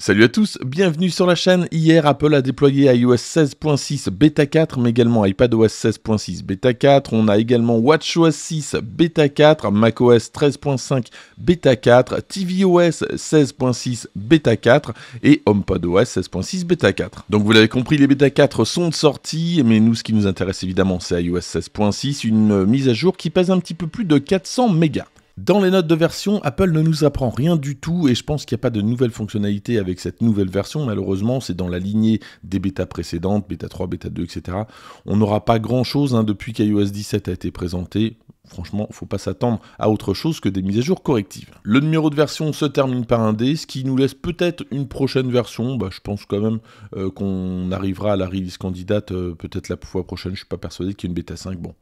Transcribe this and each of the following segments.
Salut à tous, bienvenue sur la chaîne. Hier, Apple a déployé iOS 16.6 Beta 4, mais également iPadOS 16.6 Beta 4. On a également WatchOS 6 Beta 4, macOS 13.5 Beta 4, tvOS 16.6 Beta 4 et HomePodOS 16.6 Beta 4. Donc vous l'avez compris, les Beta 4 sont de sortie, mais nous, ce qui nous intéresse évidemment, c'est iOS 16.6, une mise à jour qui pèse un petit peu plus de 400 mégas. Dans les notes de version, Apple ne nous apprend rien du tout et je pense qu'il n'y a pas de nouvelles fonctionnalités avec cette nouvelle version. Malheureusement, c'est dans la lignée des bêtas précédentes, bêta 3, bêta 2, etc. On n'aura pas grand-chose hein, depuis qu'iOS 17 a été présenté. Franchement, il faut pas s'attendre à autre chose que des mises à jour correctives. Le numéro de version se termine par un D, ce qui nous laisse peut-être une prochaine version. Bah, je pense quand même euh, qu'on arrivera à la release candidate euh, peut-être la fois prochaine. Je ne suis pas persuadé qu'il y ait une bêta 5. Bon,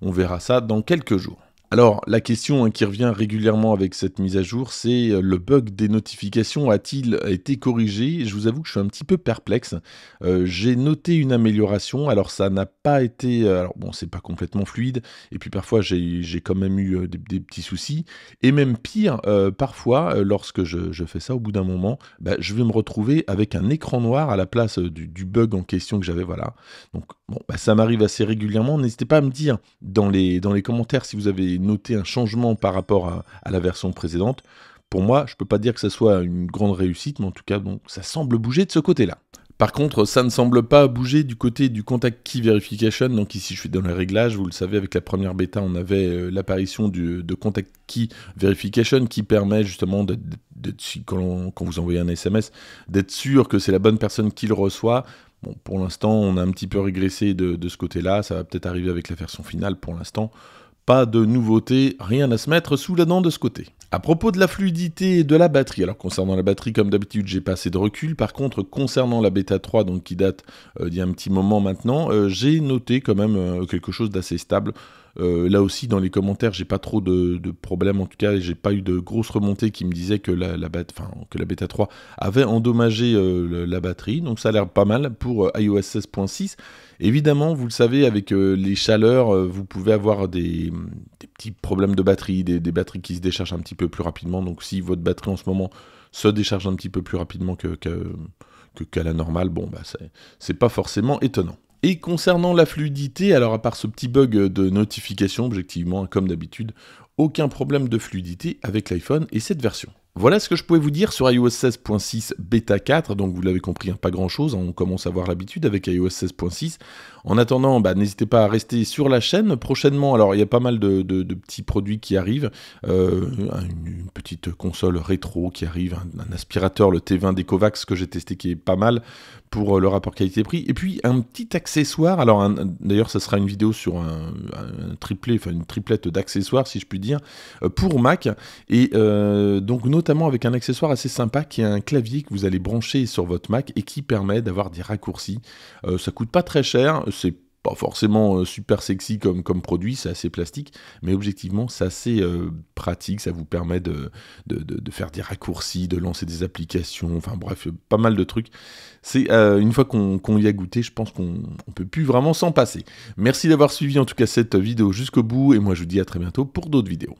on verra ça dans quelques jours. Alors, la question hein, qui revient régulièrement avec cette mise à jour, c'est euh, le bug des notifications a-t-il été corrigé Je vous avoue que je suis un petit peu perplexe. Euh, j'ai noté une amélioration, alors ça n'a pas été... Euh, alors bon, c'est pas complètement fluide, et puis parfois j'ai quand même eu des, petits soucis. Et même pire, parfois, lorsque je, fais ça au bout d'un moment, bah, je vais me retrouver avec un écran noir à la place du, bug en question que j'avais, voilà. Donc bon, bah, ça m'arrive assez régulièrement. N'hésitez pas à me dire dans les, dans les commentaires si vous avez noter un changement par rapport à, la version précédente. Pour moi, je ne peux pas dire que ça soit une grande réussite, mais en tout cas, ça semble bouger de ce côté-là. Par contre, ça ne semble pas bouger du côté du Contact Key Verification. Donc ici, je suis dans les réglages. Vous le savez, avec la première bêta, on avait euh, l'apparition de Contact Key Verification qui permet justement de, quand, vous envoyez un SMS, d'être sûr que c'est la bonne personne qui le reçoit. pour l'instant, on a un petit peu régressé de, de ce côté-là. Ça va peut-être arriver avec la version finale pour l'instant. Pas de nouveautés rien à se mettre sous la dent de ce côté. À propos de la fluidité et de la batterie, alors concernant la batterie, comme d'habitude, j'ai pas assez de recul. Par contre, concernant la bêta 3, donc qui date euh, d'il y a un petit moment maintenant, euh, j'ai noté quand même euh, quelque chose d'assez stable. Euh, là aussi, dans les commentaires, j'ai pas trop de, problèmes. En tout cas, j'ai pas eu de grosses remontées qui me disaient que la, la, que la bêta 3 avait endommagé euh, la batterie. Donc, ça a l'air pas mal pour euh, iOS 16.6. Évidemment, vous le savez, avec les chaleurs, vous pouvez avoir des, petits problèmes de batterie, des, batteries qui se déchargent un petit peu plus rapidement. Donc, si votre batterie en ce moment se décharge un petit peu plus rapidement que, qu'à la normale, bon, bah, c'est pas forcément étonnant. Et concernant la fluidité, alors à part ce petit bug de notification, objectivement, comme d'habitude, aucun problème de fluidité avec l'iPhone et cette version. Voilà ce que je pouvais vous dire sur iOS 16.6 bêta 4, donc vous l'avez compris, hein, pas grand chose, hein. on commence à avoir l'habitude avec iOS 16.6. En attendant, bah, n'hésitez pas à rester sur la chaîne. Prochainement, alors il y a pas mal de, petits produits qui arrivent, euh, une, petite console rétro qui arrive, un, aspirateur, le T20 d'Ecovax que j'ai testé qui est pas mal pour euh, le rapport qualité-prix, et puis un petit accessoire, alors d'ailleurs ça sera une vidéo sur un, triplet, enfin une triplette d'accessoires si je puis dire, euh, pour Mac, et donc nous notamment avec un accessoire assez sympa qui est un clavier que vous allez brancher sur votre Mac et qui permet d'avoir des raccourcis. Euh, ça coûte pas très cher, c'est pas forcément euh, super sexy comme, comme produit, c'est assez plastique, mais objectivement c'est assez euh, pratique, ça vous permet de, faire des raccourcis, de lancer des applications, enfin bref, pas mal de trucs. C'est euh, Une fois qu'on y a goûté, je pense qu'on ne peut plus vraiment s'en passer. Merci d'avoir suivi en tout cas cette vidéo jusqu'au bout, et moi je vous dis à très bientôt pour d'autres vidéos.